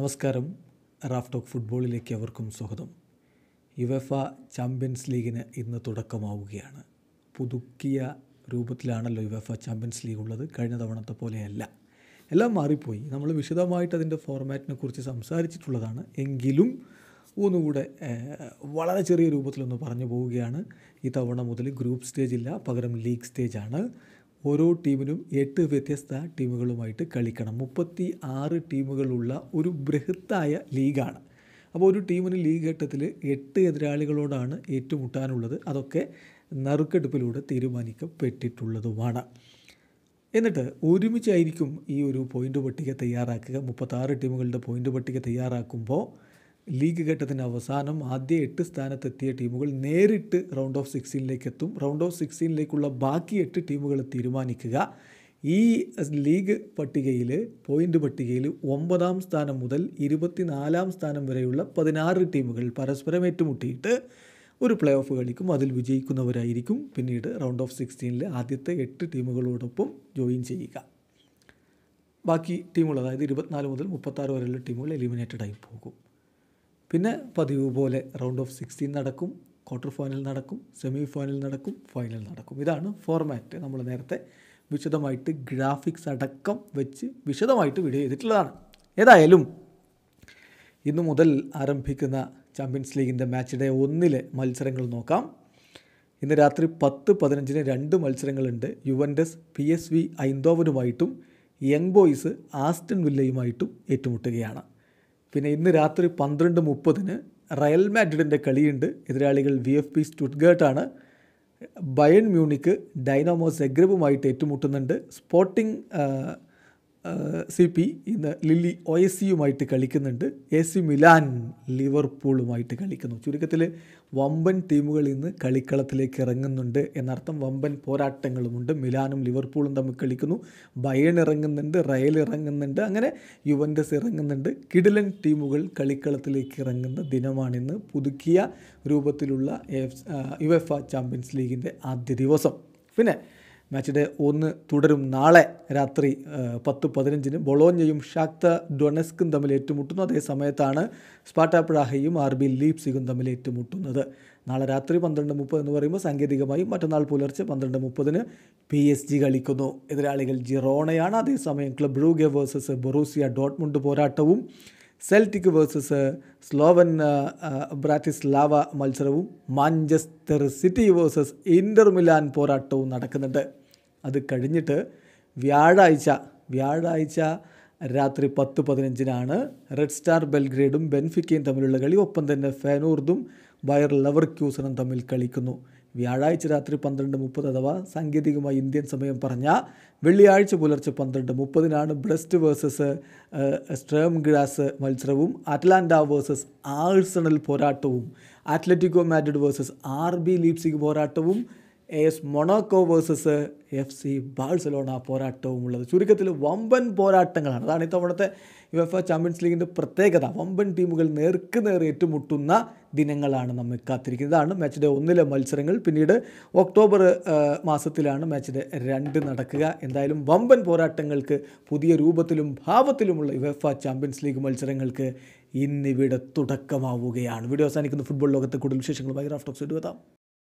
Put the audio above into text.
നമസ്കാരം Raf talk ഫുട്ബോളിലേക്ക് അവർക്കും സ്വാഗതം യുവഫ ചാമ്പ്യൻസ് ലീഗിന് ഇന്ന് തുടക്കമാവുകയാണ് പുതുക്കിയ രൂപത്തിലാണല്ലോ യുവഫ ചാമ്പ്യൻസ് ലീഗ് ഉള്ളത് കഴിഞ്ഞ തവണത്തെ പോലെയല്ല എല്ലാം മാറിപ്പോയി നമ്മൾ വിശദമായിട്ട് അതിൻ്റെ ഫോർമാറ്റിനെ കുറിച്ച് സംസാരിച്ചിട്ടുള്ളതാണ് എങ്കിലും ഒന്നുകൂടെ വളരെ ചെറിയ രൂപത്തിലൊന്ന് പറഞ്ഞു പോവുകയാണ് ഈ തവണ മുതൽ ഗ്രൂപ്പ് സ്റ്റേജ് ഇല്ല പകരം ലീഗ് സ്റ്റേജാണ് ഓരോ ടീമിനും എട്ട് വ്യത്യസ്ത ടീമുകളുമായിട്ട് കളിക്കണം മുപ്പത്തി ആറ് ടീമുകളുള്ള ഒരു ബൃഹത്തായ ലീഗാണ് അപ്പോൾ ഒരു ടീമിന് ലീഗ് ഘട്ടത്തിൽ എട്ട് എതിരാളികളോടാണ് ഏറ്റുമുട്ടാനുള്ളത് അതൊക്കെ നറുക്കെടുപ്പിലൂടെ തീരുമാനിക്കപ്പെട്ടിട്ടുള്ളതുമാണ് എന്നിട്ട് ഒരുമിച്ചായിരിക്കും ഈ ഒരു പോയിൻ്റ് പട്ടിക തയ്യാറാക്കുക മുപ്പത്താറ് ടീമുകളുടെ പോയിൻ്റ് പട്ടിക തയ്യാറാക്കുമ്പോൾ ലീഗ് ഘട്ടത്തിൻ്റെ അവസാനം ആദ്യ എട്ട് സ്ഥാനത്തെത്തിയ ടീമുകൾ നേരിട്ട് റൗണ്ട് ഓഫ് സിക്സ്റ്റീനിലേക്ക് എത്തും റൗണ്ട് ഓഫ് സിക്സ്റ്റീനിലേക്കുള്ള ബാക്കി എട്ട് ടീമുകൾ തീരുമാനിക്കുക ഈ ലീഗ് പട്ടികയിൽ പോയിൻ്റ് പട്ടികയിൽ ഒമ്പതാം സ്ഥാനം മുതൽ ഇരുപത്തിനാലാം സ്ഥാനം വരെയുള്ള പതിനാറ് ടീമുകൾ പരസ്പരം ഏറ്റുമുട്ടിയിട്ട് ഒരു പ്ലേ ഓഫ് കളിക്കും അതിൽ വിജയിക്കുന്നവരായിരിക്കും പിന്നീട് റൗണ്ട് ഓഫ് സിക്സ്റ്റീനിലെ ആദ്യത്തെ എട്ട് ടീമുകളോടൊപ്പം ജോയിൻ ചെയ്യുക ബാക്കി ടീമുകൾ അതായത് ഇരുപത്തിനാല് മുതൽ മുപ്പത്താറ് വരെയുള്ള ടീമുകൾ എലിമിനേറ്റഡ് ആയി പോകും പിന്നെ പതിവ് പോലെ റൗണ്ട് ഓഫ് സിക്സ്റ്റീൻ നടക്കും ക്വാർട്ടർ ഫൈനൽ നടക്കും സെമി ഫൈനൽ നടക്കും ഫൈനൽ നടക്കും ഇതാണ് ഫോർമാറ്റ് നമ്മൾ നേരത്തെ വിശദമായിട്ട് ഗ്രാഫിക്സ് അടക്കം വെച്ച് വിശദമായിട്ട് വീഡിയോ ചെയ്തിട്ടുള്ളതാണ് ഏതായാലും ഇന്നു മുതൽ ആരംഭിക്കുന്ന ചാമ്പ്യൻസ് ലീഗിൻ്റെ മാച്ച് ഡേ ഒന്നിലെ മത്സരങ്ങൾ നോക്കാം ഇന്ന് രാത്രി പത്ത് പതിനഞ്ചിന് രണ്ട് മത്സരങ്ങളുണ്ട് യുവൻഡസ് പി എസ് വി ഐന്തോവനുമായിട്ടും യങ് ബോയ്സ് ആസ്റ്റൺ വില്ലയുമായിട്ടും ഏറ്റുമുട്ടുകയാണ് പിന്നെ ഇന്ന് രാത്രി പന്ത്രണ്ട് മുപ്പതിന് റയൽ മാഡ്രിഡിൻ്റെ കളിയുണ്ട് എതിരാളികൾ വി എഫ് പി സ്റ്റുഡ്ഗേർട്ടാണ് ബയൺ മ്യൂണിക്ക് ഡൈനാമോ സെഗ്രബുമായിട്ട് ഏറ്റുമുട്ടുന്നുണ്ട് സ്പോർട്ടിംഗ് സി പി ഇന്ന് ലില്ലി ഒ എസ് സിയുമായിട്ട് കളിക്കുന്നുണ്ട് എ സി മിലാൻ ലിവർപൂളുമായിട്ട് കളിക്കുന്നു ചുരുക്കത്തിൽ വമ്പൻ ടീമുകൾ ഇന്ന് കളിക്കളത്തിലേക്ക് ഇറങ്ങുന്നുണ്ട് എന്നർത്ഥം വമ്പൻ പോരാട്ടങ്ങളുമുണ്ട് മിലാനും ലിവർപൂളും തമ്മിൽ കളിക്കുന്നു ബയൺ ഇറങ്ങുന്നുണ്ട് റയൽ ഇറങ്ങുന്നുണ്ട് അങ്ങനെ യുവൻഡസ് ഇറങ്ങുന്നുണ്ട് കിഡിലൻ ടീമുകൾ കളിക്കളത്തിലേക്ക് ഇറങ്ങുന്ന ദിനമാണിന്ന് പുതുക്കിയ രൂപത്തിലുള്ള യു എഫ് ചാമ്പ്യൻസ് ലീഗിൻ്റെ ആദ്യ ദിവസം പിന്നെ മാച്ച് ഡേ ഒന്ന് തുടരും നാളെ രാത്രി പത്ത് പതിനഞ്ചിന് ബൊളോഞ്ഞയും ഷാക്ത ഡൊണസ്കും തമ്മിൽ ഏറ്റുമുട്ടുന്നു അതേ സമയത്താണ് സ്പാട്ടാപ്പിഴാഹയും ആർ ബി ലീപ്സിഗും തമ്മിൽ ഏറ്റുമുട്ടുന്നത് നാളെ രാത്രി പന്ത്രണ്ട് മുപ്പത് എന്ന് പറയുമ്പോൾ സാങ്കേതികമായി മറ്റന്നാൾ പുലർച്ചെ പന്ത്രണ്ട് മുപ്പതിന് പി എസ് ജി കളിക്കുന്നു എതിരാളികൾ ജിറോണയാണ് അതേസമയം club Brugge versus Borussia Dortmund പോരാട്ടവും സെൽറ്റിക് വേഴ്സസ് സ്ലോവൻ ബ്രാറ്റിസ്ലാവ മത്സരവും Manchester City versus Inter Milan പോരാട്ടവും നടക്കുന്നുണ്ട് അത് കഴിഞ്ഞിട്ട് വ്യാഴാഴ്ച വ്യാഴാഴ്ച രാത്രി പത്ത് പതിനഞ്ചിനാണ് റെഡ് സ്റ്റാർ ബെൽഗ്രേഡും ബെൻഫിക്കയും തമ്മിലുള്ള കളി ഒപ്പം തന്നെ ഫെനൂർദും ബയർ ലവർ ക്യൂസനും തമ്മിൽ കളിക്കുന്നു വ്യാഴാഴ്ച രാത്രി പന്ത്രണ്ട് മുപ്പത് അഥവാ സാങ്കേതികമായി ഇന്ത്യൻ സമയം പറഞ്ഞ വെള്ളിയാഴ്ച പുലർച്ചെ പന്ത്രണ്ട് മുപ്പതിനാണ് ബ്രസ്റ്റ് വേഴ്സസ് സ്ട്രേം ഗ്രാസ് മത്സരവും അറ്റ്ലാന്റ വേഴ്സസ് ആഴ്സണൽ പോരാട്ടവും Atletico Madrid versus R B Leipzig പോരാട്ടവും A S Monaco versus F C Barcelona പോരാട്ടവും ഉള്ളത് ചുരുക്കത്തിൽ വമ്പൻ പോരാട്ടങ്ങളാണ് അതാണ് ഇത്തവണത്തെ യു എഫ് ചാമ്പ്യൻസ് ലീഗിൻ്റെ പ്രത്യേകത വമ്പൻ ടീമുകൾ നേർക്ക് നേർ ഏറ്റുമുട്ടുന്ന ദിനങ്ങളാണ് നമ്മെ കാത്തിരിക്കുന്നത് ഇതാണ് മാച്ചിൻ്റെ ഒന്നിലെ മത്സരങ്ങൾ പിന്നീട് ഒക്ടോബർ മാസത്തിലാണ് മാച്ചിൻ്റെ രണ്ട് നടക്കുക എന്തായാലും വമ്പൻ പോരാട്ടങ്ങൾക്ക് പുതിയ രൂപത്തിലും ഭാവത്തിലുമുള്ള യു എഫ് ചാമ്പ്യൻസ് ലീഗ് മത്സരങ്ങൾക്ക് ഇന്നിവിടെ തുടക്കമാവുകയാണ് വീഡിയോ അവസാനിക്കുന്ന ഫുട്ബോൾ ലോകത്തെ കൂടുതൽ വിശേഷങ്ങൾ വിശേഷങ്ങളുമായി റാഫ്റ്റോക്സ് എടുത്താം